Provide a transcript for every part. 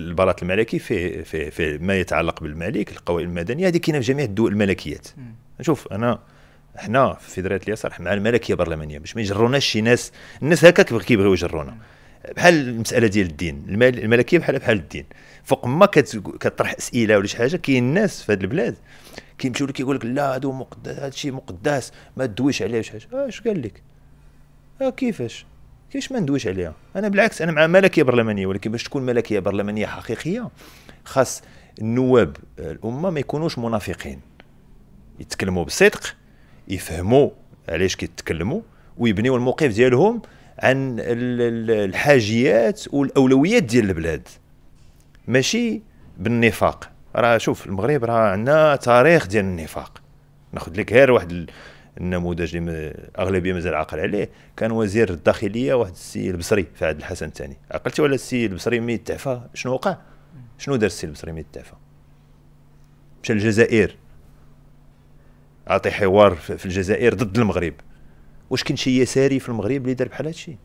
البلاط الملكي فيه في في ما يتعلق بالملك القوائم المدنيه هذه كاينه في جميع الدول الملكيات نشوف انا حنا في فدراليه اليسار مع الملكيه البرلمانيه باش ما يجروناش شي ناس الناس هكاك كيبغيو يجرونا بحال المساله ديال الدين الملكيه بحال بحال الدين فوق ما كطرح اسئله ولا شي حاجه كاين الناس في هذه البلاد كيمشيو لك يقول لك لا هادو مقدس هذا الشيء مقدس ما تدويش عليه شي حاجه آه، اش قال لك اه كيفاش كيفاش ما ندويش عليها انا بالعكس انا مع ملكيه برلمانيه ولكن باش تكون ملكيه برلمانيه حقيقيه خاص النواب الامه ما يكونوش منافقين يتكلموا بصدق يفهموا علاش كيتكلموا ويبنيوا الموقف ديالهم عن الحاجيات والاولويات ديال البلاد ماشي بالنفاق راه شوف المغرب راه عندنا تاريخ ديال النفاق ناخذ لك غير واحد النموذج اللي اغلبيه مازال عاقل عليه كان وزير الداخليه واحد السي البصري في عهد الحسن الثاني عقلتي ولا السي البصري ميت تعفى شنو وقع شنو دار السي البصري ميت تعفى مشى للجزائر عطي حوار في الجزائر ضد المغرب واش كاين شي يساري في المغرب اللي دار بحال هادشي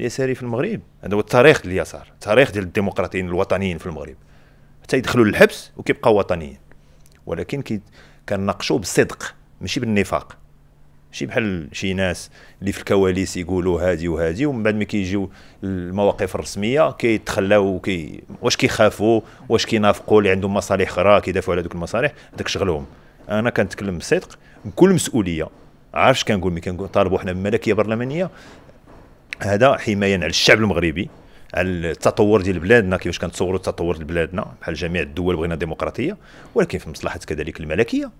يساري في المغرب هذا هو التاريخ ديال اليسار التاريخ ديال الديمقراطيين الوطنيين في المغرب حتى يدخلوا للحبس وكيبقاو وطنيين ولكن كي كنناقشوا بالصدق ماشي بالنفاق ماشي بحال شي ناس اللي في الكواليس يقولوا هادي وهادي ومن بعد ما كيجيو المواقف الرسميه كيتخلاو كي واش كيخافوا واش كينافقوا اللي عندهم مصالح اخرى كيدافعوا على دوك المصالح هذاك شغلهم انا كنتكلم بصدق بكل مسؤوليه عارف اش كنقول كنقول طالبوا حنا بملكيه برلمانيه هذا حمايه على الشعب المغربي على التطور ديال بلادنا كيفاش كنتصوروا التطور ديال بلادنا بحال جميع الدول بغينا ديمقراطيه ولكن في مصلحه كذلك الملكيه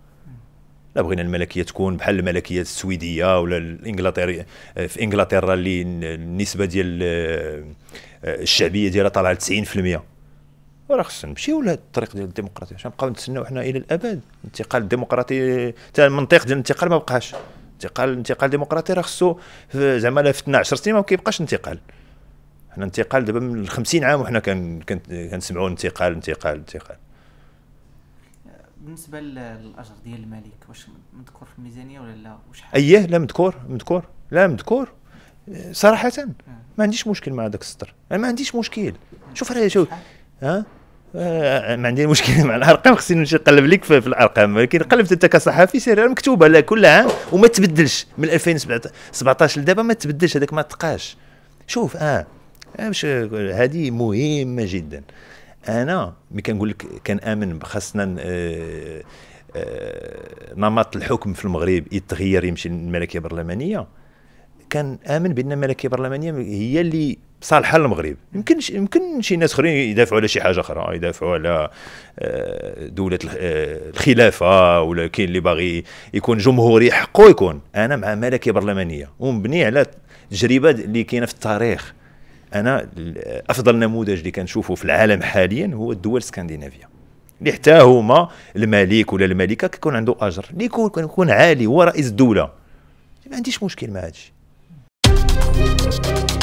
لا بغينا الملكيه تكون بحال الملكيه السويديه ولا الانجلترا في انجلترا اللي النسبه ديال آه، الشعبيه ديالها طالعه 90% وراه خصنا نمشيو لهذا الطريق ديال الديمقراطيه باش نبقاو نتسناو حنا الى الابد الانتقال الديمقراطي حتى المنطق ديال الانتقال ما بقاش الانتقال الانتقال الديمقراطي راه خصو زعما لا فتنا 10 سنين ما كيبقاش انتقال حنا انتقال دابا من 50 عام وحنا كنسمعوا انتقال انتقال انتقال بالنسبه للاجر ديال الملك واش مذكور في الميزانيه ولا لا واش اييه لا مذكور مذكور لا مذكور صراحه ما عنديش مشكل مع هذاك السطر انا ما عنديش مشكل شوف راه شوف ها آه، ما عندي مشكله مع الارقام خصني نمشي نقلب لك في, الارقام ولكن قلبت انت كصحفي سير مكتوبه لا كل عام وما تبدلش من 2017 لدابا ما تبدلش هذاك ما تقاش شوف اه, آه هذه مهمه جدا انا ملي كنقول لك كنامن بخاصنا آه،, آه نمط الحكم في المغرب يتغير يمشي للملكيه البرلمانيه كان امن بان الملكيه البرلمانيه هي اللي صالحه للمغرب يمكن يمكن شي ناس اخرين يدافعوا على شي حاجه اخرى يدافعوا على آه، دوله آه، الخلافه ولا كاين اللي باغي يكون جمهوري حقه يكون انا مع ملكيه برلمانيه ومبني على التجربه اللي كاينه في التاريخ انا افضل نموذج اللي كنشوفه في العالم حاليا هو الدول الاسكندنافيه اللي حتى هما الملك ولا الملكه كيكون عنده اجر اللي يكون كيكون عالي هو رئيس الدوله ما عنديش مشكل مع هادشي